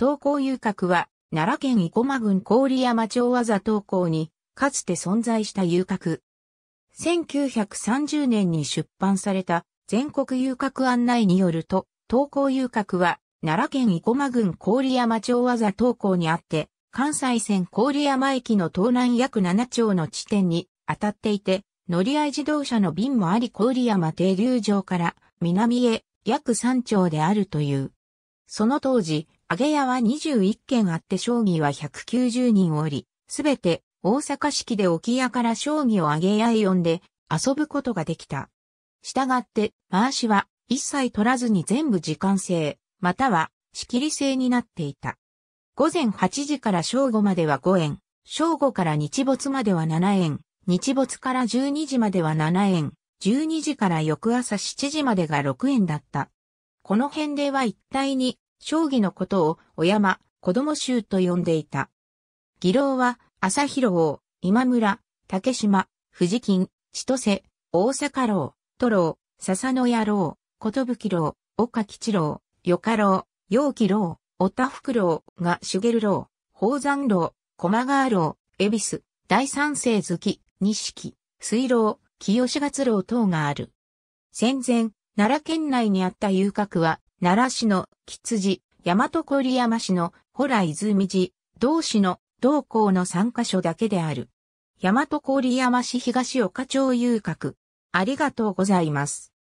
東光遊郭は、奈良県生駒郡郡山町和座東光に、かつて存在した遊郭。1930年に出版された全国遊郭案内によると、東光遊郭は、奈良県生駒郡郡山町和座東光にあって、関西線郡山駅の東南約7町の地点に当たっていて、乗り合い自動車の便もあり郡山停留場から南へ約3町であるという。その当時、揚げ屋は21件あって将棋は190人おり、すべて大阪式で沖屋から将棋を揚げ屋へ呼んで遊ぶことができた。従って、回しは一切取らずに全部時間制、または仕切り制になっていた。午前8時から正午までは5円、正午から日没までは7円、日没から12時までは7円、12時から翌朝7時までが6円だった。この辺では一体に、将棋のことを、お山、子供衆と呼んでいた。義郎は、朝広王、今村、竹島、藤金、千歳、大阪郎、都郎、笹野野郎、小とぶ郎、岡吉郎、与家郎、陽気郎、おたふく郎が茂る郎、宝山郎、駒川郎、恵比寿、第三世月、錦、水郎、清志月郎等がある。戦前、奈良県内にあった遊郭は、奈良市の吉辻、大和郡山市のほら泉寺、同市の同校の3カ所だけである。大和郡山市東岡町遊郭。ありがとうございます。